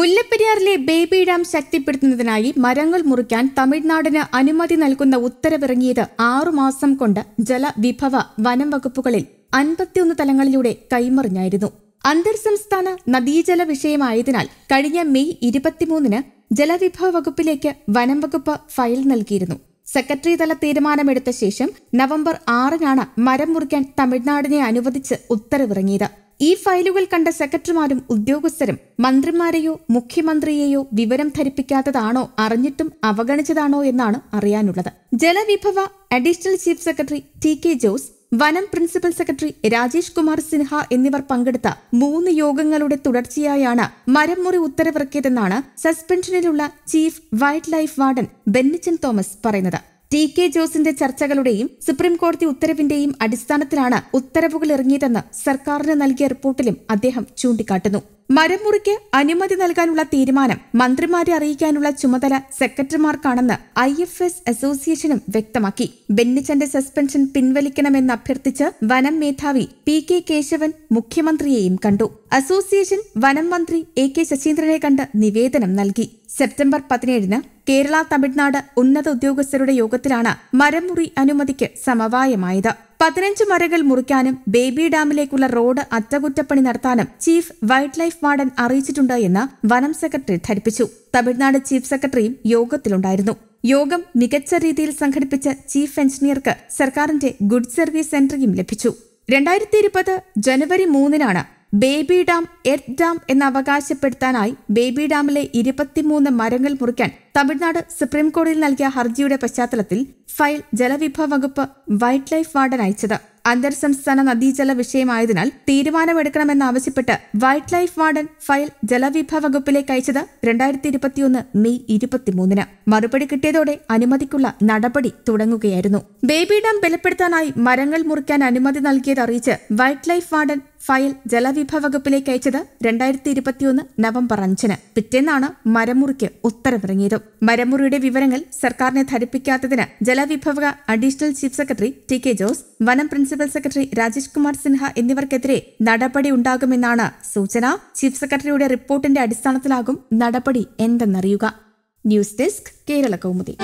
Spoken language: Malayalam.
മുല്ലപ്പെരിയാറിലെ ബേബി ഡാം ശക്തിപ്പെടുത്തുന്നതിനായി മരങ്ങൾ മുറിക്കാൻ തമിഴ്നാടിന് അനുമതി നൽകുന്ന ഉത്തരവിറങ്ങിയത് ആറുമാസം കൊണ്ട് ജലവിഭവ വനം വകുപ്പുകളിൽ അൻപത്തിയൊന്ന് തലങ്ങളിലൂടെ കൈമറിഞ്ഞായിരുന്നു അന്തർസംസ്ഥാന നദീജല വിഷയമായതിനാൽ കഴിഞ്ഞ മെയ് ഇരുപത്തിമൂന്നിന് ജലവിഭവ വകുപ്പിലേക്ക് വനം വകുപ്പ് ഫയൽ നൽകിയിരുന്നു സെക്രട്ടറി തല തീരുമാനമെടുത്ത ശേഷം നവംബർ ആറിനാണ് മരം മുറിക്കാൻ തമിഴ്നാടിനെ അനുവദിച്ച് ഉത്തരവിറങ്ങിയത് ഈ ഫയലുകൾ കണ്ട സെക്രട്ടറിമാരും ഉദ്യോഗസ്ഥരും മന്ത്രിമാരെയോ മുഖ്യമന്ത്രിയെയോ വിവരം ധരിപ്പിക്കാത്തതാണോ അറിഞ്ഞിട്ടും അവഗണിച്ചതാണോ എന്നാണ് അറിയാനുള്ളത് ജലവിഭവ additional chief secretary T K Jose വനം പ്രിൻസിപ്പൽ സെക്രട്ടറി രാജേഷ് കുമാർ സിൻഹ എന്നിവർ പങ്കെടുത്ത മൂന്ന് യോഗങ്ങളുടെ തുടർച്ചയായാണ് മരം മുറി ഉത്തരവിറക്കിയതെന്നാണ് സസ്പെൻഷനിലുള്ള chief wildlife warden Bennichan Thomas പറയുന്നത് ടി കെ ജോസിന്റെ ചർച്ചകളുടെയും സുപ്രീംകോടതി ഉത്തരവിന്റെയും അടിസ്ഥാനത്തിലാണ് ഉത്തരവുകൾ ഇറങ്ങിയതെന്ന് സർക്കാരിന് നൽകിയ റിപ്പോർട്ടിലും അദ്ദേഹം ചൂണ്ടിക്കാട്ടുന്നു മരമുറിക്ക് അനുമതി നൽകാനുള്ള തീരുമാനം മന്ത്രിമാരെ അറിയിക്കാനുള്ള ചുമതല സെക്രട്ടറിമാർക്കാണെന്ന് ഐ എഫ് എസ് അസോസിയേഷനും വ്യക്തമാക്കി ബെന്നിച്ചന്റെ സസ്പെൻഷൻ പിൻവലിക്കണമെന്ന് അഭ്യർത്ഥിച്ച് വനം മേധാവി പി കെ കേശവൻ മുഖ്യമന്ത്രിയെയും കണ്ടു അസോസിയേഷൻ വനം മന്ത്രി എ കെ ശശീന്ദ്രനെ കണ്ട് നിവേദനം നൽകി സെപ്റ്റംബർ പതിനേഴിന് കേരള തമിഴ്നാട് ഉന്നത ഉദ്യോഗസ്ഥരുടെ യോഗത്തിലാണ് മരമുറി അനുമതിക്ക് സമവായമായത് പതിനഞ്ച് മരകൾ മുറിക്കാനും ബേബി ഡാമിലേക്കുള്ള റോഡ് അറ്റകുറ്റപ്പണി നടത്താനും ചീഫ് വൈൽഡ് ലൈഫ് വാർഡൻ അറിയിച്ചിട്ടുണ്ട് എന്ന് വനം സെക്രട്ടറി ധരിപ്പിച്ചു തമിഴ്നാട് ചീഫ് സെക്രട്ടറിയും യോഗത്തിലുണ്ടായിരുന്നു യോഗം മികച്ച രീതിയിൽ സംഘടിപ്പിച്ച ചീഫ് എഞ്ചിനീയർക്ക് സർക്കാരിന്റെ ഗുഡ് സർവീസ് സെന്ററിയും ലഭിച്ചു രണ്ടായിരത്തി ഇരുപത് ജനുവരി മൂന്നിനാണ് ബേബി ഡാം എർത്ത് ഡാം എന്ന് അവകാശപ്പെടുത്താനായി ബേബി ഡാമിലെ ഇരുപത്തിമൂന്ന് മരങ്ങൾ മുറിക്കാൻ തമിഴ്നാട് സുപ്രീം നൽകിയ ഹർജിയുടെ പശ്ചാത്തലത്തിൽ ഫയൽ ജലവിഭവ വകുപ്പ് വൈൽഡ് ലൈഫ് വാർഡൻ അയച്ചത് അന്തർ സംസ്ഥാന നദീജല വിഷയമായതിനാൽ തീരുമാനമെടുക്കണമെന്നാവശ്യപ്പെട്ട് വൈൽഡ് ലൈഫ് വാർഡൻ ഫയൽ ജലവിഭവ വകുപ്പിലേക്ക് അയച്ചത് രണ്ടായിരത്തി ഇരുപത്തിയൊന്ന് മെയ് ഇരുപത്തിമൂന്നിന് മറുപടി കിട്ടിയതോടെ അനുമതിക്കുള്ള നടപടി തുടങ്ങുകയായിരുന്നു ബേബി ഡാം ബലപ്പെടുത്താനായി മരങ്ങൾ മുറിക്കാൻ അനുമതി നൽകിയത് അറിയിച്ച് വൈൽഡ് ലൈഫ് വാർഡൻ ഫയൽ ജലവിഭവ വകുപ്പിലേക്ക് അയച്ചത് രണ്ടായിരത്തി ഇരുപത്തിയൊന്ന് നവംബർ അഞ്ചിന് പിറ്റേന്നാണ് മരമുറിക്ക് ഉത്തരവിറങ്ങിയത് മരമുറിയുടെ വിവരങ്ങൾ സർക്കാരിനെ ധരിപ്പിക്കാത്തതിന് ജലവിഭവ additional chief secretary T K Jose വനം പ്രിൻസിപ്പൽ സെക്രട്ടറി രാജേഷ് കുമാർ സിൻഹ എന്നിവർക്കെതിരെ നടപടി ഉണ്ടാകുമെന്നാണ് സൂചന ചീഫ് സെക്രട്ടറിയുടെ റിപ്പോർട്ടിന്റെ അടിസ്ഥാനത്തിലാകും നടപടി എന്തെന്നറിയുക ന്യൂസ് ഡെസ്ക് കേരള കൗമുദി